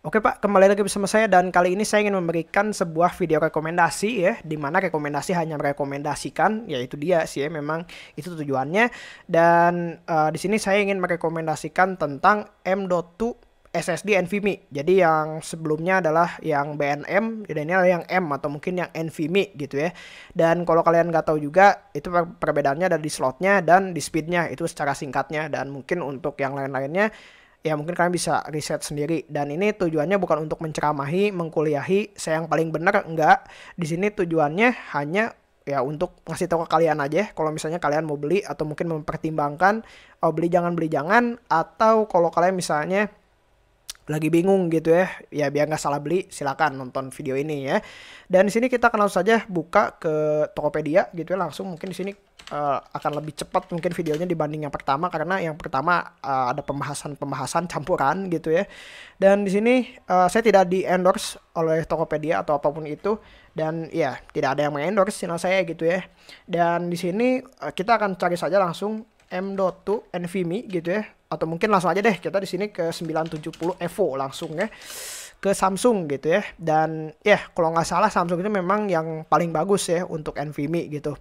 Oke Pak, kembali lagi bersama saya dan kali ini saya ingin memberikan sebuah video rekomendasi ya, di mana rekomendasi hanya merekomendasikan, yaitu dia sih ya, memang itu tujuannya. Dan uh, di sini saya ingin merekomendasikan tentang M.2 SSD NVMe. Jadi yang sebelumnya adalah yang BNM, dan ini adalah yang M atau mungkin yang NVMe gitu ya. Dan kalau kalian nggak tahu juga, itu perbedaannya ada di slotnya dan di speednya, itu secara singkatnya. Dan mungkin untuk yang lain-lainnya, ya mungkin kalian bisa riset sendiri dan ini tujuannya bukan untuk menceramahi mengkuliahi saya yang paling benar enggak di sini tujuannya hanya ya untuk ngasih tahu ke kalian aja ya, kalau misalnya kalian mau beli atau mungkin mempertimbangkan oh beli jangan beli jangan atau kalau kalian misalnya lagi bingung gitu ya, ya biar nggak salah beli silakan nonton video ini ya. Dan di sini kita akan langsung saja buka ke Tokopedia gitu ya langsung mungkin di sini uh, akan lebih cepat mungkin videonya dibanding yang pertama karena yang pertama uh, ada pembahasan-pembahasan campuran gitu ya. Dan di sini uh, saya tidak di endorse oleh Tokopedia atau apapun itu dan ya tidak ada yang mengendorse channel saya gitu ya. Dan di sini uh, kita akan cari saja langsung M.2 NVMe gitu ya atau mungkin langsung aja deh kita di sini ke 970 Evo langsung ya ke Samsung gitu ya dan ya yeah, kalau nggak salah Samsung itu memang yang paling bagus ya untuk NVMe gitu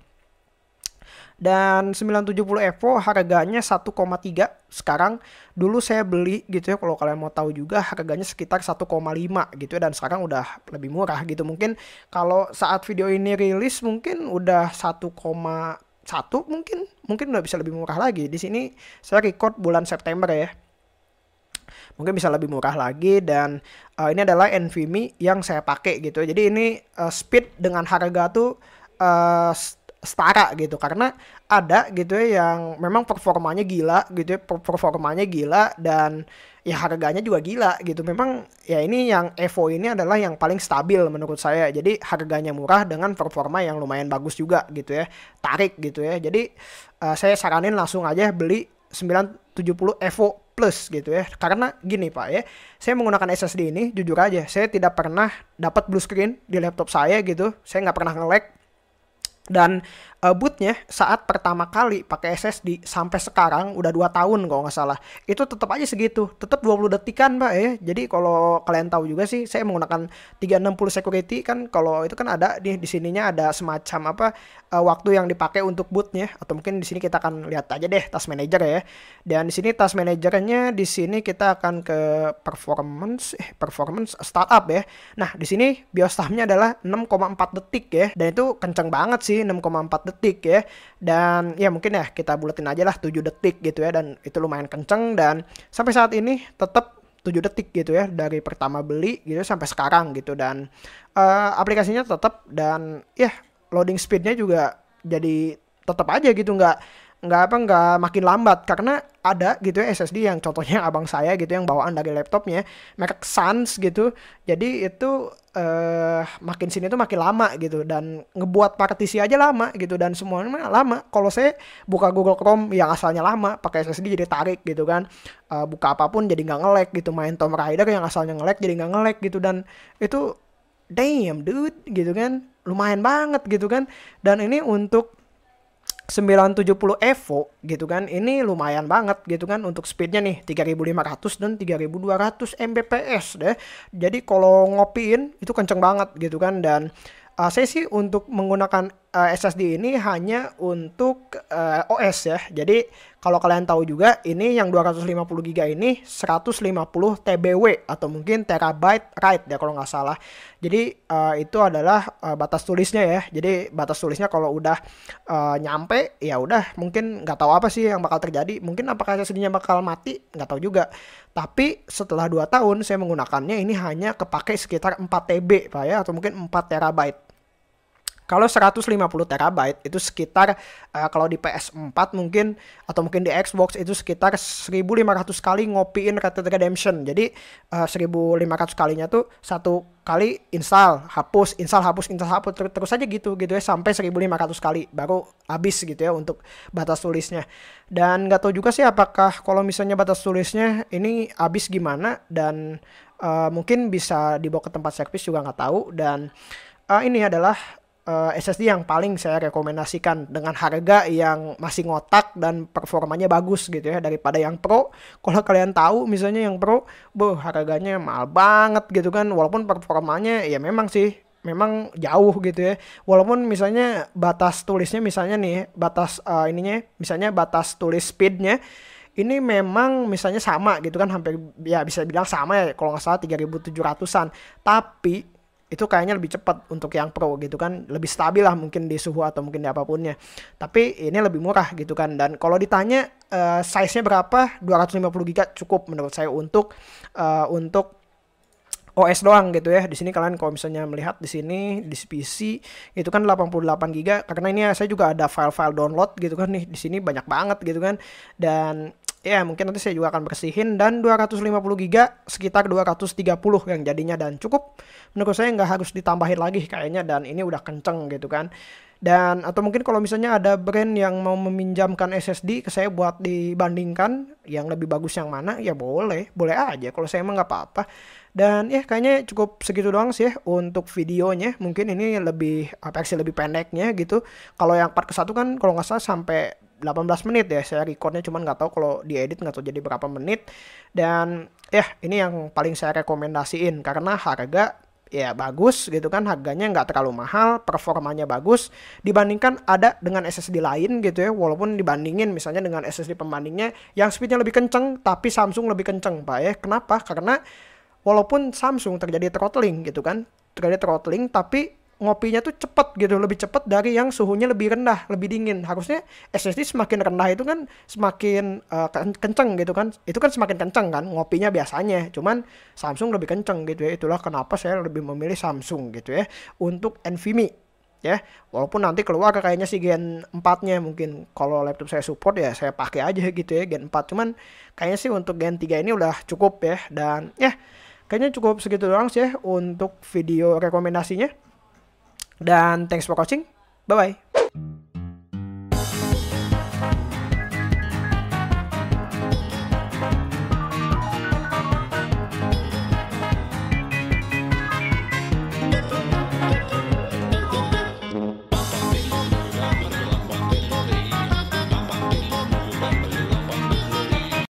dan 970 Evo harganya 1,3 sekarang dulu saya beli gitu ya kalau kalian mau tahu juga harganya sekitar 1,5 gitu ya dan sekarang udah lebih murah gitu mungkin kalau saat video ini rilis mungkin udah 1, satu mungkin mungkin udah bisa lebih murah lagi di sini saya record bulan September ya mungkin bisa lebih murah lagi dan uh, ini adalah NVMe yang saya pakai gitu jadi ini uh, speed dengan harga tuh uh, setara gitu karena ada gitu ya yang memang performanya gila gitu ya performanya gila dan ya harganya juga gila gitu memang ya ini yang Evo ini adalah yang paling stabil menurut saya jadi harganya murah dengan performa yang lumayan bagus juga gitu ya tarik gitu ya jadi uh, saya saranin langsung aja beli 970 Evo Plus gitu ya. Karena gini Pak ya, saya menggunakan SSD ini jujur aja, saya tidak pernah dapat blue screen di laptop saya gitu. Saya nggak pernah nge-lag, dann uh, eh, bootnya saat pertama kali pakai SSD sampai sekarang udah dua tahun kalau nggak salah itu tetap aja segitu tetap 20 detikan pak ya jadi kalau kalian tahu juga sih saya menggunakan 360 security kan kalau itu kan ada di di sininya ada semacam apa uh, waktu yang dipakai untuk bootnya atau mungkin di sini kita akan lihat aja deh task manager ya dan di sini task manajernya di sini kita akan ke performance eh, performance startup ya nah di sini bios adalah 6,4 detik ya dan itu kenceng banget sih 6,4 detik ya. Dan ya mungkin ya kita buletin aja lah 7 detik gitu ya dan itu lumayan kenceng dan sampai saat ini tetap 7 detik gitu ya dari pertama beli gitu sampai sekarang gitu dan uh, aplikasinya tetap dan ya loading speednya juga jadi tetap aja gitu nggak nggak apa nggak makin lambat karena ada gitu ya SSD yang contohnya abang saya gitu yang bawaan dari laptopnya merek Sans gitu jadi itu eh makin sini tuh makin lama gitu dan ngebuat partisi aja lama gitu dan semuanya lama kalau saya buka Google Chrome yang asalnya lama pakai SSD jadi tarik gitu kan eh, buka apapun jadi nggak ngelek gitu main Tomb Raider yang asalnya ngelek jadi nggak ngelek gitu dan itu damn dude gitu kan lumayan banget gitu kan dan ini untuk 970 Evo gitu kan ini lumayan banget gitu kan untuk speednya nih 3500 dan 3200 Mbps deh jadi kalau ngopiin itu kenceng banget gitu kan dan uh, saya sih untuk menggunakan uh, eh, SSD ini hanya untuk uh, eh, OS ya. Jadi kalau kalian tahu juga ini yang 250 GB ini 150 TBW atau mungkin terabyte write ya kalau nggak salah. Jadi uh, itu adalah uh, batas tulisnya ya. Jadi batas tulisnya kalau udah uh, nyampe ya udah mungkin nggak tahu apa sih yang bakal terjadi. Mungkin apakah SSD-nya bakal mati nggak tahu juga. Tapi setelah 2 tahun saya menggunakannya ini hanya kepake sekitar 4 TB Pak ya atau mungkin 4 terabyte kalau 150 terabyte itu sekitar uh, kalau di PS4 mungkin atau mungkin di Xbox itu sekitar 1500 kali ngopiin Red Dead Redemption. Jadi uh, eh, 1500 kalinya tuh satu kali install, hapus, install, hapus, install, hapus terus, terus aja gitu gitu ya sampai 1500 kali baru habis gitu ya untuk batas tulisnya. Dan nggak tahu juga sih apakah kalau misalnya batas tulisnya ini habis gimana dan uh, mungkin bisa dibawa ke tempat servis juga nggak tahu dan uh, ini adalah uh, eh, SSD yang paling saya rekomendasikan dengan harga yang masih ngotak dan performanya bagus gitu ya daripada yang Pro. Kalau kalian tahu misalnya yang Pro, boh harganya mahal banget gitu kan walaupun performanya ya memang sih memang jauh gitu ya. Walaupun misalnya batas tulisnya misalnya nih batas uh, ininya misalnya batas tulis speednya ini memang misalnya sama gitu kan hampir ya bisa bilang sama ya kalau nggak salah 3700-an. Tapi itu kayaknya lebih cepat untuk yang pro gitu kan lebih stabil lah mungkin di suhu atau mungkin di apapunnya tapi ini lebih murah gitu kan dan kalau ditanya uh, eh, size nya berapa 250 giga cukup menurut saya untuk uh, untuk OS doang gitu ya. Di sini kalian kalau misalnya melihat di sini di PC itu kan 88 giga karena ini ya, saya juga ada file-file download gitu kan nih di sini banyak banget gitu kan. Dan ya mungkin nanti saya juga akan bersihin dan 250 giga sekitar 230 yang jadinya dan cukup menurut saya nggak harus ditambahin lagi kayaknya dan ini udah kenceng gitu kan dan atau mungkin kalau misalnya ada brand yang mau meminjamkan SSD ke saya buat dibandingkan yang lebih bagus yang mana ya boleh boleh aja kalau saya emang nggak apa-apa dan ya kayaknya cukup segitu doang sih ya untuk videonya. Mungkin ini lebih apa sih lebih pendeknya gitu. Kalau yang part ke satu kan kalau nggak salah sampai 18 menit ya saya recordnya cuman nggak tahu kalau diedit nggak tahu jadi berapa menit dan ya ini yang paling saya rekomendasiin karena harga ya bagus gitu kan harganya nggak terlalu mahal performanya bagus dibandingkan ada dengan SSD lain gitu ya walaupun dibandingin misalnya dengan SSD pembandingnya yang speednya lebih kenceng tapi Samsung lebih kenceng pak ya kenapa karena walaupun Samsung terjadi throttling gitu kan terjadi throttling tapi ngopinya tuh cepet gitu lebih cepet dari yang suhunya lebih rendah lebih dingin harusnya SSD semakin rendah itu kan semakin uh, kenceng gitu kan itu kan semakin kenceng kan ngopinya biasanya cuman Samsung lebih kenceng gitu ya itulah kenapa saya lebih memilih Samsung gitu ya untuk NVMe ya walaupun nanti keluar kayaknya si Gen 4 nya mungkin kalau laptop saya support ya saya pakai aja gitu ya Gen 4 cuman kayaknya sih untuk Gen 3 ini udah cukup ya dan ya kayaknya cukup segitu doang sih ya untuk video rekomendasinya dan thanks for watching. Bye-bye.